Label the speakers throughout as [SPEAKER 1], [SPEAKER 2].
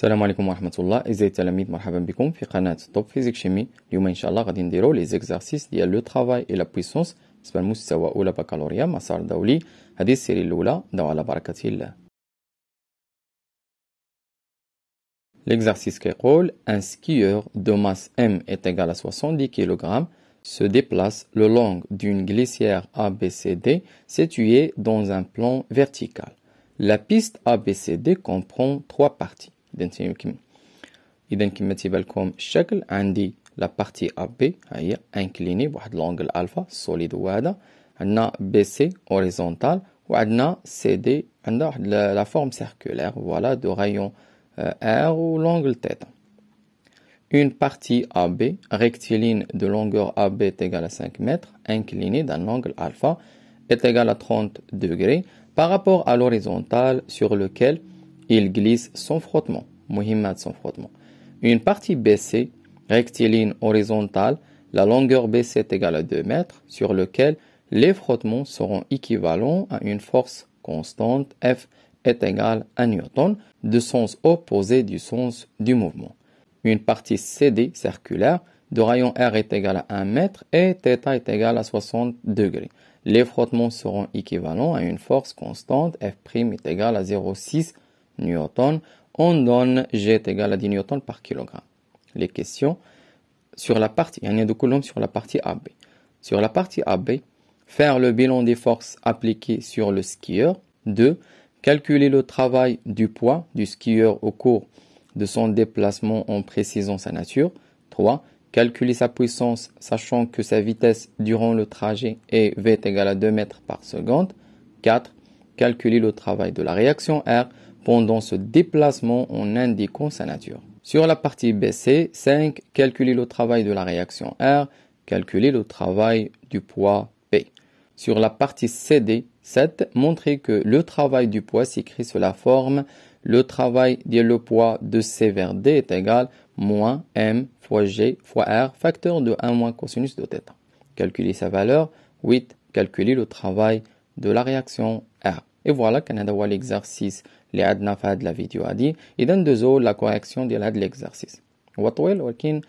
[SPEAKER 1] Salam alaikum wa rahmatoullah, izay talamid, marhaban bikoum, fiqanat, top physique chimique. L'humain, incha'Allah, ghadindiro les exercices liés à le travail et la puissance. Spalmousi sawa oula bakaloria, masal daouli, hadith seri l'oula, daouala barakatillah. L'exercice qui est un skieur de masse m est égal à 70 kg, se déplace le long d'une glissière ABCD située dans un plan vertical. La piste ABCD comprend trois parties. اذا comme اذا كما تيبان لكم الشكل عندي لا بارتي l'angle alpha ها هي انكليني بواحد لونغل الفا سوليد هو هذا عندنا بي سي وعندنا سي عندنا euh، Une partie AB, rectiligne de longueur AB est égale à 5 m, inclinée d'un angle alpha, est égale à 30 degrés par rapport à l'horizontale sur lequel il glisse sans frottement. Mohimad son frottement. Une partie BC, rectiligne horizontale, la longueur BC est égale à 2 mètres, sur lequel les frottements seront équivalents à une force constante F est égale à Newton, de sens opposé du sens du mouvement. Une partie CD circulaire de rayon R est égale à 1 mètre et θ est égale à 60 degrés. Les frottements seront équivalents à une force constante F' est égale à 0,6 Newton on donne G égal à 10 N par kilogramme. Les questions sur la partie, il y a deux colonnes sur la partie AB. Sur la partie AB, faire le bilan des forces appliquées sur le skieur. 2. Calculer le travail du poids du skieur au cours de son déplacement en précisant sa nature. 3. Calculer sa puissance sachant que sa vitesse durant le trajet est V égale à 2 mètres par seconde. 4. Calculer le travail de la réaction R pendant ce déplacement en indiquant sa nature. Sur la partie BC, 5, calculer le travail de la réaction R, calculer le travail du poids P. Sur la partie CD, 7, montrer que le travail du poids s'écrit sous la forme le travail de le poids de C vers D est égal moins M fois G fois R, facteur de 1 moins cosinus de θ. Calculer sa valeur. 8. Calculer le travail de la réaction R. Et voilà, Canada l'exercice اللي عندنا في هاد الفيديو هادي اذا ندوزو لا كوريكسيون ديال هاد ليكزارسيس هو طويل ولكن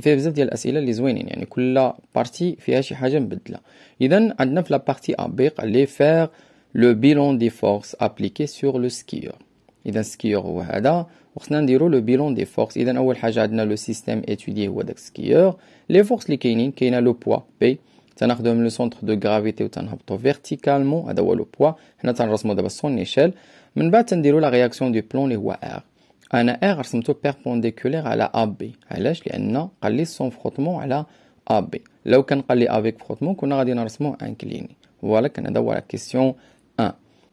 [SPEAKER 1] فيه بزاف ديال الاسئله اللي زوينين يعني كل بارتي فيها شي حاجه مبدله اذا عندنا في لا بارتي ا بي لي فير لو بيلون دي فورس ابليكي سور لو سكيور اذا سكيور هو هذا وخصنا نديرو لو بيلون دي فورس اذا اول حاجه عندنا لو سيستيم اتودي هو داك سكيور لي فورس اللي كاينين كاينه لو بوا بي تناخذو من لو سونتر دو غرافيتي وتنهبطو فيرتيكالمون هذا هو لو بوا حنا تنرسمو دابا سون نيشيل Maintenant, nous allons voir la réaction du plan R. R est perpendiculaire à AB. Pourquoi Parce qu'il a moins de frottement sur AB. Si nous avions moins de frottement, nous aurions un frottement incliné. Voilà, c'est la première question.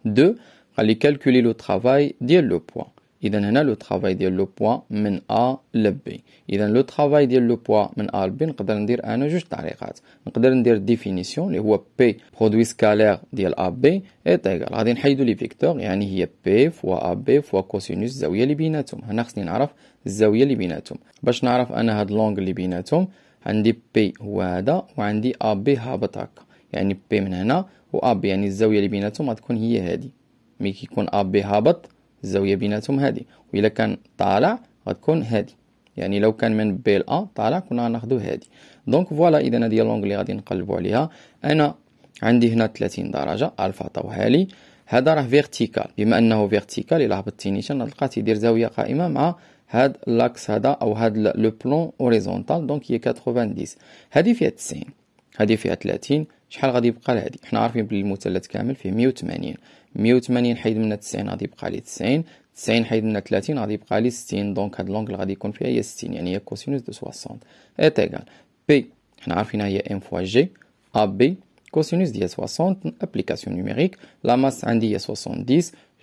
[SPEAKER 1] Deux, nous allons calculer le travail du point. اذا هنا لو ترافاي ديال لو بوا من ا لبي اذا لو ترافاي ديال لو بوا من ا لبي نقدر ندير انا جوج طريقات نقدر ندير ديفينيسيون اللي هو بي برودوي سكالير ديال ا بي ايت ايغال غادي نحيدو لي فيكتور يعني هي بي فوا ا بي فوا كوسينوس الزاويه اللي بيناتهم هنا خصني نعرف الزاويه اللي بيناتهم باش نعرف انا هاد لونغ اللي بيناتهم عندي بي هو هذا وعندي ا بي هابط هكا يعني بي من هنا و ا بي يعني الزاويه اللي بيناتهم غتكون هي هادي مي كيكون ا بي هابط الزاوية بيناتهم هادي وإلا كان طالع غتكون هادي يعني لو كان من بي ا طالع كنا غناخدو هادي دونك فوالا اذا هادي لونغ اللي غادي نقلبو عليها انا عندي هنا 30 درجه الفا عطاوها لي هذا راه فيرتيكال بما انه فيرتيكال الا هبطتي نيشان غتلقى تيدير زاويه قائمه مع هاد لاكس هذا او هاد لو بلون اوريزونتال دونك هي 90 هادي فيها 90 هادي فيها 30 شحال غادي يبقى لهادي حنا عارفين بلي المثلث كامل فيه 180 مية وثمانين حيد منها تسعين غادي يبقى لي تسعين تسعين حيد منها تلاتين غادي يبقى لي ستين دونك هاد لونغل غادي يكون فيها هي ستين يعني هي كوسينوس دو سواسون ايكال بي حنا عارفينها هي ام فوا جي ا بي كوسينوس ديال 60 ابليكاسيون نيميريك لا ماس عندي هي 70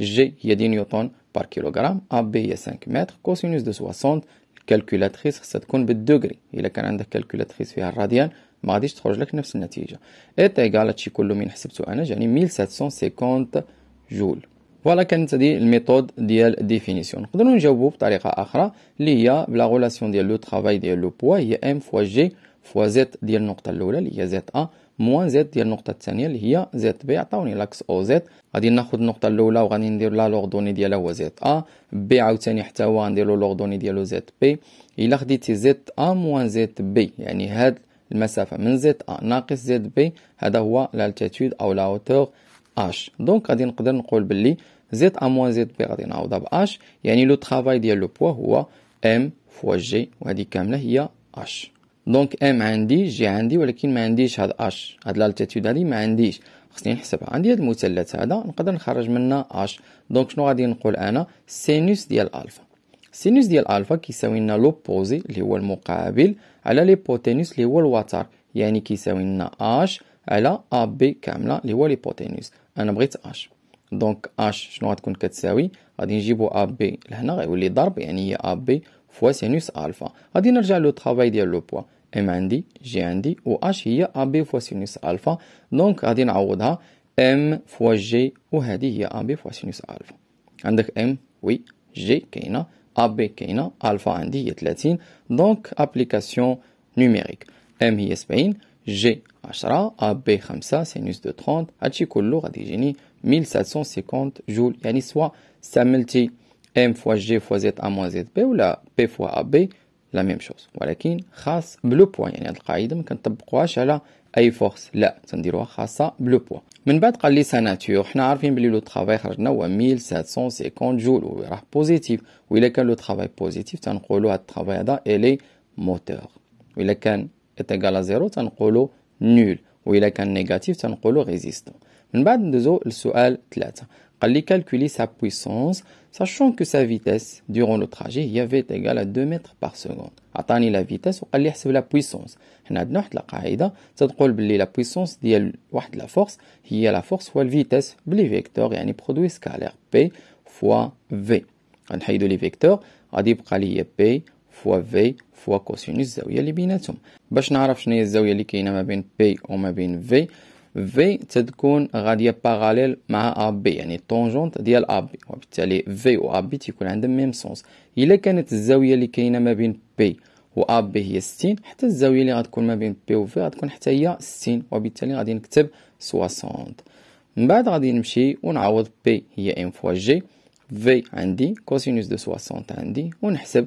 [SPEAKER 1] جي هي دي نيوتن بار كيلوغرام ا بي هي 5 متر كوسينوس دو 60 الكالكولاتريس خصها تكون بالدوغري الا كان عندك كالكولاتريس فيها الراديان ما غاديش تخرج لك نفس النتيجه ايت ايكال هادشي كله من حسبته انا جاني يعني 1750 جول فوالا كانت هذه الميثود ديال ديفينيسيون نقدروا نجاوبوا بطريقه اخرى اللي هي بلا غولاسيون ديال لو طرافاي ديال لو بوا هي ام فوا جي فوا زيت ديال النقطه الاولى اللي هي زيت ا موان زيت ديال النقطه الثانيه اللي هي زيت بي عطاوني لاكس او زيت غادي ناخذ النقطه الاولى وغادي ندير لا لوردوني ديالها هو زيت ا بي عاوتاني حتى هو نديرو لوردوني ديالو زيت بي الا خديتي زيت ا موان زيت بي يعني هاد المسافه من زيت ا ناقص زيت بي هذا هو لالتيتود او لا هوتور اش دونك غادي نقدر نقول باللي زد ا موان زد بي غادي نعوضها باش يعني لو طرافاي ديال لو بوا هو ام فوا جي وهذه كامله هي اش دونك ام عندي جي عندي ولكن ما عنديش هاد اش هاد لالتيتود هادي ما عنديش خصني نحسبها عندي هاد المثلث هذا نقدر نخرج منه اش دونك شنو غادي نقول انا سينوس ديال الفا سينوس ديال الفا كيساوي لنا لوبوزي اللي هو المقابل على ليبوتينوس اللي هو الوتر يعني كيساوي لنا اش على ا بي كامله اللي هو ليبوتينوس انا بغيت اش دونك اش شنو غتكون كتساوي غادي نجيبو ا بي لهنا غيولي ضرب يعني هي ا بي فوا سينوس الفا غادي نرجع لو طرافاي ديال لو بوا ام عندي جي عندي و اش هي ا بي فوا سينوس الفا دونك غادي نعوضها ام فوا جي وهذه هي ا بي فوا سينوس الفا عندك ام وي جي كاينه ا بي كاينه الفا عندي هي 30 دونك ابليكاسيون نيميريك ام هي 70 جي عشرة أ بي خمسة سينوس دو تخونت هادشي كله غادي يجيني ميل ساتسون سيكونت جول يعني سوا استعملتي ام فوا جي فوا زيت ا موان زيت بي ولا بي فوا ا بي لا ميم شوز ولكن خاص بلو بوا يعني هاد القاعدة مكنطبقوهاش على اي فورس لا تنديروها خاصة بلو بوا من بعد قال لي ساناتور حنا عارفين بلي لو ترافاي خرجنا هو 1750 جول وراه بوزيتيف و الا كان لو ترافاي بوزيتيف تنقولوا هاد الترافاي هذا الي موتور و الا كان اتيكال زيرو تنقولوا nul, ou il n'y a qu'un négatif, cest un dire résistant. On va de calculer sa puissance, sachant que sa vitesse durant le trajet est égale à 2 mètres par seconde. Nous la vitesse, ou la puissance. Nous a une la puissance de la force est la force ou la vitesse du vecteur, et produit scalaire P fois V. Nous a donné les vecteurs on va P فوا في فوا كوسينوس الزاويه اللي بيناتهم باش نعرف شنو هي الزاويه اللي كاينه ما بين بي وما بين في في تتكون غاديه باراليل مع ا بي يعني الطونجونت ديال ا بي وبالتالي في و ا بي تيكون عندهم ميم سونس الا كانت الزاويه اللي كاينه ما بين بي و ا بي هي 60 حتى الزاويه اللي غتكون ما بين بي و في غتكون حتى هي 60 وبالتالي غادي نكتب 60 من بعد غادي نمشي ونعوض بي هي ام فوا جي في عندي كوسينوس دو 60 عندي ونحسب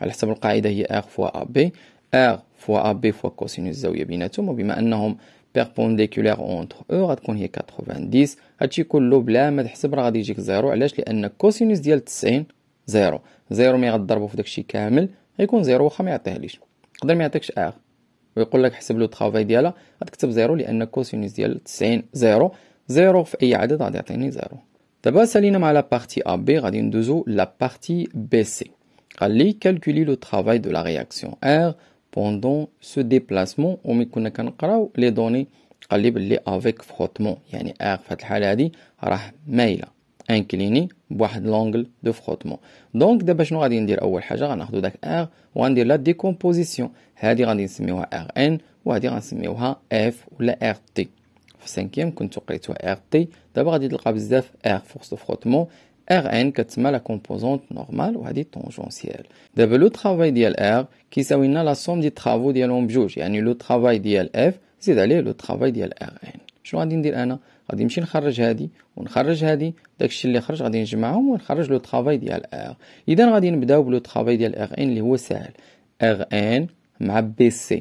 [SPEAKER 1] على حسب القاعدة هي ار فوا ا بي ار فوا ا بي فوا كوسينوس الزاوية بيناتهم وبما أنهم بيربونديكولير اونتر او غتكون هي 90 هادشي كله بلا ما تحسب راه غادي يجيك زيرو علاش لان كوسينوس ديال 90 زيرو زيرو مي غضربو في داكشي كامل غيكون زيرو واخا ما يعطيهليش يقدر ما يعطيكش ار ويقول لك حسب لو طرافاي ديالها غتكتب زيرو لان كوسينوس ديال 90 زيرو زيرو في اي عدد غادي يعطيني زيرو دابا سالينا مع لا بارتي ا بي غادي ندوزو لا بارتي بي سي va calculer le travail de la réaction R pendant ce déplacement. On les données avec frottement. R fait incliné l'angle de frottement. Donc, d'abord, nous dire la décomposition. On va dire Rn F ou Rt. Cinquième, Rt. D'abord, dire force de frottement. Rn كتسمى لا كومبوزونت نورمال وهادي طونجونسييل دابا لو travail ديال R كيساوي لنا لا سوم دي travaux ديالهم بجوج يعني لو travail ديال F زيد عليه لو travail ديال Rn شنو غادي ندير انا غادي نمشي نخرج هادي ونخرج هادي داكشي اللي خرج غادي نجمعهم ونخرج لو travail ديال R اذا غادي نبداو بلو travail ديال Rn اللي هو ساهل Rn مع BC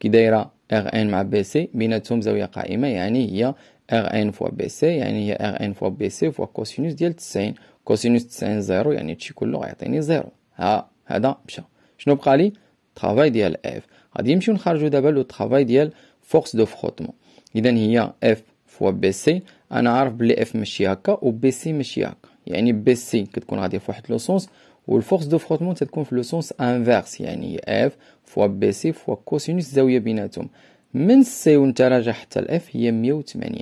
[SPEAKER 1] كي دايره Rn مع BC بيناتهم زاويه قائمه يعني هي ار ان فوا بي سي يعني هي ار ان فوا بي سي فوا كوسينوس ديال 90 كوسينوس 90 زيرو يعني هادشي كله غيعطيني زيرو ها هذا مشى شنو بقى لي طرافاي ديال اف غادي نمشيو نخرجوا دابا لو طرافاي ديال فورس دو فروتمون اذا هي اف فوا بي سي انا عارف بلي اف ماشي هكا و بي سي ماشي هكا يعني بي سي كتكون غادي فواحد لو سونس والفورس دو فروتمون تتكون في لو سونس انفيرس يعني اف فوا بي سي فوا كوسينوس الزاويه بيناتهم من وانت راجع حتى الاف هي 180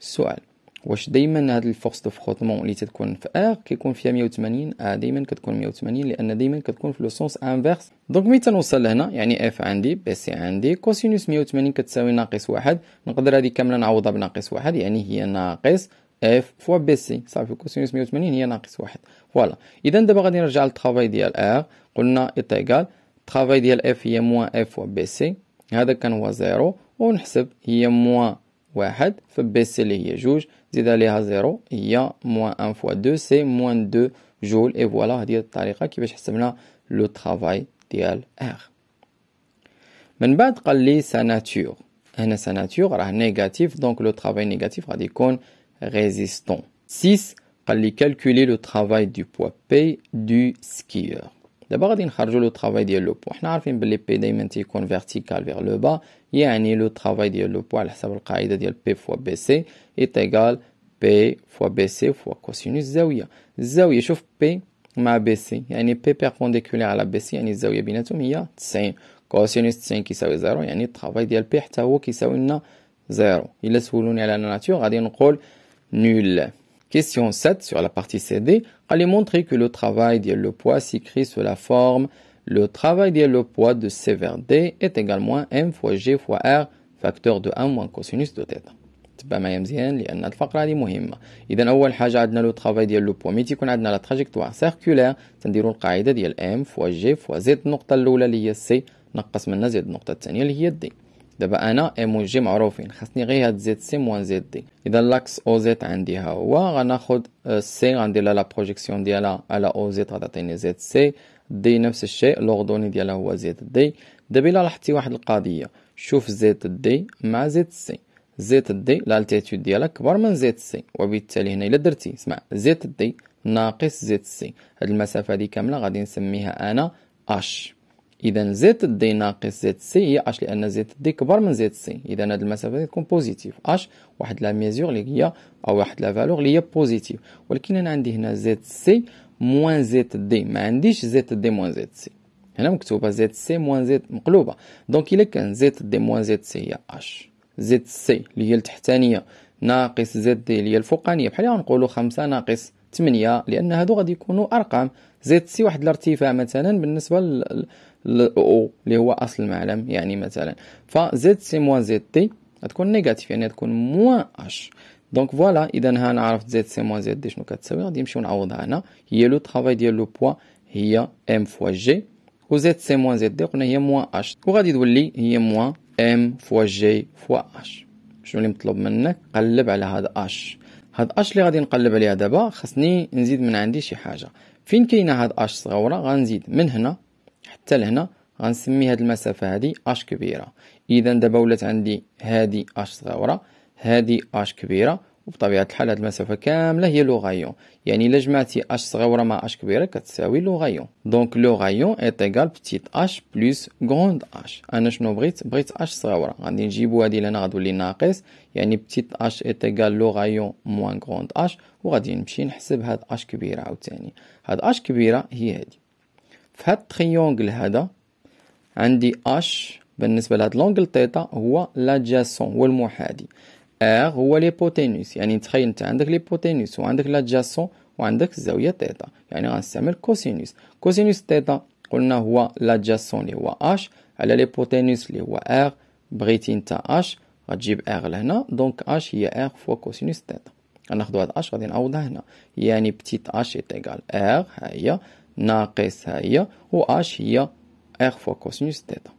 [SPEAKER 1] السؤال واش دايما هاد الفورس دو فروتمون اللي تتكون في ار كيكون فيها 180 اه دايما كتكون 180 لان دايما كتكون في لو سونس انفيرس دونك ملي تنوصل لهنا يعني اف عندي بي سي عندي كوسينوس 180 كتساوي ناقص واحد نقدر هذه كامله نعوضها بناقص واحد يعني هي ناقص اف فوا بي سي صافي كوسينوس 180 هي ناقص واحد فوالا اذا دابا غادي نرجع للترافاي ديال ار قلنا ايتيغال الترافاي ديال اف هي موان اف فوا بي سي Il y c'est C'est moins 1. on baisser moins 1 fois 2. C'est moins 2 joules. Et voilà. le travail de l'air. On va ensuite calculer sa nature. Sa nature est négative. Donc, le travail négatif est résistant. 6. On va calculer le travail du poids P du skieur. دابا غادي نخرجوا لو طرافاي ديال لو بو حنا عارفين بلي بي دائما تيكون فيرتيكال فيغ لو با يعني لو طرافاي ديال لو بو على حسب القاعده ديال بي فوا بي سي ايتيغال بي فوا بي سي فوا كوسينوس الزاويه الزاويه شوف بي مع بي سي يعني بي بيربونديكولير على بي سي يعني الزاويه بيناتهم هي 90 كوسينوس 90 كيساوي زيرو يعني الطرافاي ديال بي حتى هو كيساوي لنا زيرو الا سولوني على لا غادي نقول نول Question 7 sur la partie CD, allez montrer que le travail le poids s'écrit sous la forme le travail le poids de C vers D est également M fois G fois R facteur de 1 moins cosinus de تيتا تبع معايا مزيان لان الفقره هذه مهمه اذا اول حاجه عندنا لو ترافاي ديال لو بوا مي تيكون عندنا لا تراجيكتوار سيركولير تنديروا القاعده ديال ام فوا جي فوا زد النقطه الاولى اللي هي سي نقص منها زد النقطه الثانيه اللي هي دي دابا انا ام و جي معروفين خاصني غير هاد زد سي موان زد دي اذا لاكس او زد عندي ها هو غناخد سي آه، لها لا بروجيكسيون ديالها على او زد غتعطيني زد سي دي نفس الشيء لوغدوني ديالها هو زد دي دابا الا لاحظتي واحد القضيه شوف زد دي مع زد سي زد دي لالتيتود ديالها كبر من زد سي وبالتالي هنا الا درتي اسمع زد دي ناقص زد سي هاد المسافه هادي كامله غادي نسميها انا اش اذا زد دي ناقص زد سي هي اش لان زد دي كبر من زد سي اذا هاد المسافه تكون بوزيتيف اش واحد لا ميزور اللي هي او واحد لا فالور اللي هي بوزيتيف ولكن انا عندي هنا زد سي موان زد دي ما عنديش زد دي موان زد سي هنا مكتوبه زد سي موان زد مقلوبه دونك الا كان زد دي موان زد سي هي اش زد سي اللي هي التحتانيه ناقص زد دي اللي هي الفوقانيه بحال غنقولوا خمسة ناقص 8 لان هادو غادي يكونوا ارقام زيد سي واحد الارتفاع مثلا بالنسبه او اللي هو اصل المعلم يعني مثلا فزيد سي موان زيد تي غتكون نيجاتيف يعني غتكون موان اش دونك فوالا اذا ها انا عرفت زيد سي موان زيد دي شنو كتساوي غادي نمشيو نعوضها هنا هي لو طرافاي ديال لو بوا هي ام فوا جي و زيد سي موان زيد دي قلنا هي موان اش وغادي تولي هي موان ام فوا جي فوا اش شنو اللي مطلوب منك قلب على هذا اش هاد اش اللي غادي نقلب عليها دابا خاصني نزيد من عندي شي حاجه فين كاينه هاد اش صغيره غنزيد من هنا حتى لهنا غنسمي هاد المسافه هادي اش كبيره اذا دابا ولات عندي هادي اش صغيره هادي اش كبيره وبطبيعة الحال هاد المسافة كاملة هي لوغايون يعني إلا جمعتي اش صغيرة مع اش كبيرة كتساوي لوغايون دونك لوغايون ايت ايكال بتيت اش بلوس كروند اش أنا شنو بغيت بغيت اش صغيرة غادي نجيبو هادي لأن غتولي ناقص يعني بتيت اش ايت ايكال لوغايون موان كروند اش وغادي نمشي نحسب هاد اش كبيرة عاوتاني هاد اش كبيرة هي هادي في هاد التريونغل هذا عندي اش بالنسبة لهاد لونكل تيتا هو لادجاسون هو المحادي ار هو ليبوتينوس يعني تخيل انت عندك ليبوتينوس وعندك لاجاسون وعندك الزاويه تيتا يعني غنستعمل كوسينوس كوسينوس تيتا قلنا هو لاجاسون اللي هو اش على ليبوتينوس اللي هو ار بغيتي انت اش غتجيب ار لهنا دونك اش هي ار فوا كوسينوس تيتا غناخدو هاد اش غادي نعوضها هنا يعني بتيت اش ايتيغال ار ها هي ناقص ها هي و اش هي ار فوا كوسينوس تيتا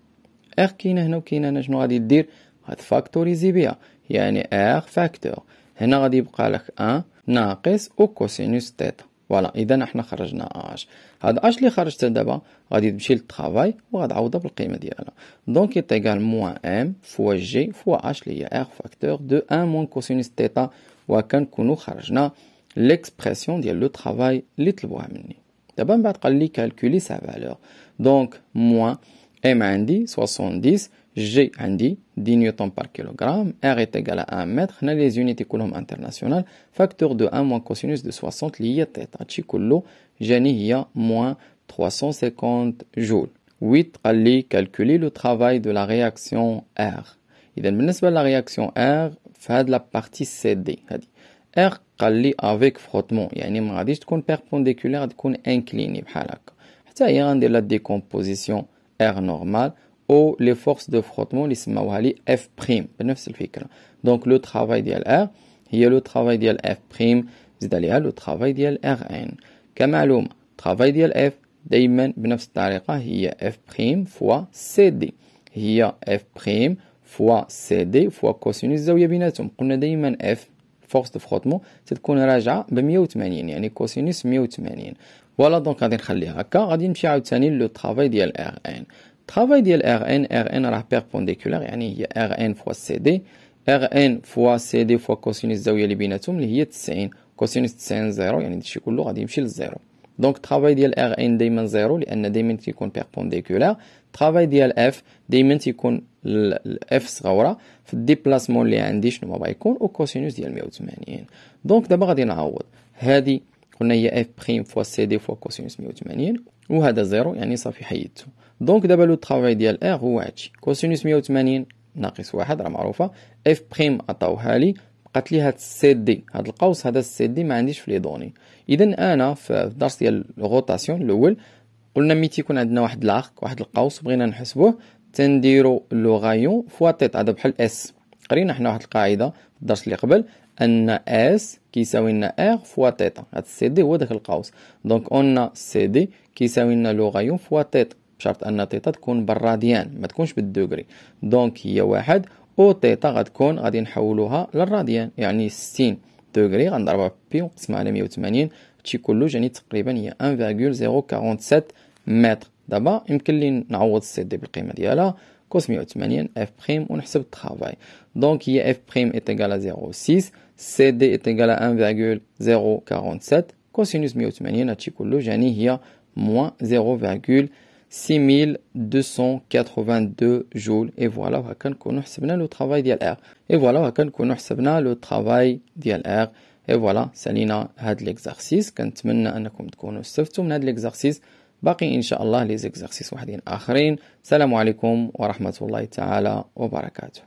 [SPEAKER 1] ار كاينه هنا وكاينه هنا شنو غادي دير هاد فاكتوريزي بيها يعني ار فاكتور هنا غادي يبقى لك ان ناقص او كوسينوس تيتا فوالا اذا احنا خرجنا اش هاد اش اللي خرجت دابا غادي تمشي للطرافاي وغادي تعوضها بالقيمه ديالها دونك يتيغال موان ام فوا جي فوا اش اللي هي ار فاكتور دو ان موان كوسينوس تيتا وكنكونو خرجنا ليكسبرسيون ديال لو طرافاي اللي طلبوها مني دابا من بعد قال لي كالكولي سا فالور دونك موان ام عندي 70 G 10 newtons par kilogramme, R est égal à 1 mètre, on les unités Coulomb internationales, facteur de 1 moins cosinus de 60 lié θ. Chikullo, y a moins 350 joules. 8 allez calculer le travail de la réaction R. Il la réaction R réaction R, la partie la R avec frottement frottement. فروتمون يعني ما غاديش perpendiculaire, بيربونديكولير تكون انكليني بحال هكا حتى la décomposition R normale, او لي فورس دو فروتمون اللي سماوها لي اف بريم بنفس الفكره دونك لو ترافاي ديال ار هي لو ترافاي ديال اف بريم زيد عليها لو ترافاي ديال ار ان كمعلومه ترافاي ديال اف دائما بنفس الطريقه هي اف بريم فوا سي دي هي اف بريم فوا سي دي فوا كوسينوس الزاويه بيناتهم قلنا دائما اف فورس دو فروتمون تتكون راجعه ب 180 يعني كوسينوس 180 فوالا دونك غادي نخليها هكا غادي نمشي عاوتاني لو ترافاي ديال ار ان الطرافاي ديال ار ان ار ان راه بيربونديكولار يعني هي ار ان فوا سي دي ار ان فوا سي دي فوا كوسينوس الزاويه اللي بيناتهم اللي هي 90 كوسينوس 90 زيرو يعني داكشي كله غادي يمشي للزيرو دونك الطرافاي ديال ار ان دائما زيرو لان دائما تيكون بيربونديكولار الطرافاي ديال اف دائما تيكون الاف صغوره في الديبلاسمون اللي عندي شنو ما غيكون وكوسينوس ديال 180 دونك دابا غادي نعوض هذه قلنا هي اف بريم فوا سي دي فوا كوسينوس 180 وهذا زيرو يعني صافي حيدته دونك دابا لو طرافاي ديال ار هو هادشي كوسينوس 180 ناقص واحد راه معروفه اف بريم عطاوها لي بقات لي هاد السي دي هاد القوس هذا السي دي ما عنديش في لي دوني اذا انا في الدرس ديال الروتاسيون الاول قلنا ملي تيكون عندنا واحد العرق واحد القوس بغينا نحسبوه تنديرو لو غايون فوا تيت هذا بحال اس قرينا حنا واحد القاعده في الدرس اللي قبل ان اس كيساوي لنا ار فوا تيتا هاد السي دي هو داك القوس دونك اون سي دي كيساوي لنا لو غايون فوا تيتا بشرط ان تيتا تكون بالراديان ما تكونش بالدوغري دونك هي واحد او تيتا غتكون غادي نحولوها للراديان يعني ستين دوغري غنضربها بي ونقسمها على مية وتمانين هادشي كلو يعني تقريبا هي ان متر دابا يمكن لي نعوض السي دي بالقيمه ديالها كوس مية اف بريم ونحسب الترافاي دونك هي اف بريم اتيكالا زيرو سيس سي دي اتيكالا ان فيغول كوسينوس مية هادشي كلو يعني هي موان زيرو 6282 جول اي فوالا هكا نكونو حسبنا لو ترافاي ديال ار اي فوالا هكا نكونو حسبنا لو ترافاي ديال ار اي فوالا سالينا هاد ليكزارسيس كنتمنى انكم تكونوا استفدتوا من هاد ليكزارسيس باقي ان شاء الله لي زيكزارسيس واحدين اخرين السلام عليكم ورحمه الله تعالى وبركاته